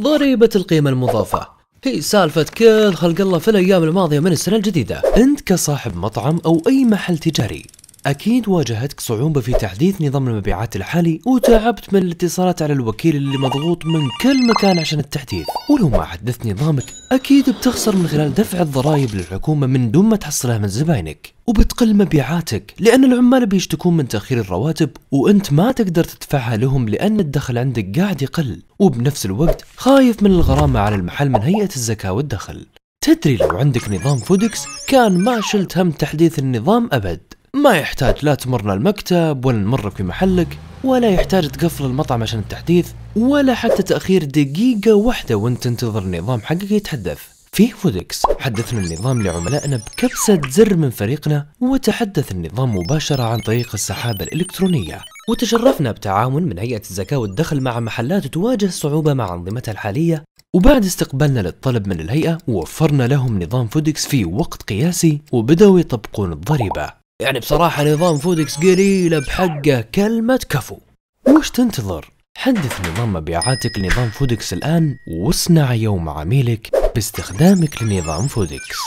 ضريبة القيمة المضافة هي سالفة كل خلق الله في الأيام الماضية من السنة الجديدة أنت كصاحب مطعم أو أي محل تجاري أكيد واجهتك صعوبة في تحديث نظام المبيعات الحالي وتعبت من الاتصالات على الوكيل اللي مضغوط من كل مكان عشان التحديث ولو ما حدثت نظامك أكيد بتخسر من خلال دفع الضرائب للحكومة من دون ما تحصلها من زباينك وبتقل مبيعاتك لأن العمال بيشتكون من تأخير الرواتب وأنت ما تقدر تدفعها لهم لأن الدخل عندك قاعد يقل وبنفس الوقت خايف من الغرامة على المحل من هيئة الزكاة والدخل تدري لو عندك نظام فودكس كان ما شلت هم تحديث النظام أبد ما يحتاج لا تمرنا المكتب ولا نمرك في محلك ولا يحتاج تقفل المطعم عشان التحديث ولا حتى تأخير دقيقة واحدة وانت تنتظر النظام حقك يتحدث في فودكس حدثنا النظام لعملائنا بكبسة زر من فريقنا وتحدث النظام مباشرة عن طريق السحابة الإلكترونية وتشرفنا بتعاون من هيئة الزكاة والدخل مع محلات تواجه صعوبة مع أنظمتها الحالية وبعد استقبالنا للطلب من الهيئة وفرنا لهم نظام فودكس في وقت قياسي وبدأوا يطبقون الضريبة يعني بصراحة نظام فودكس قليلة بحقه كلمة كفو وش تنتظر؟ حدث نظام مبيعاتك لنظام فودكس الآن واصنع يوم عميلك باستخدامك لنظام فودكس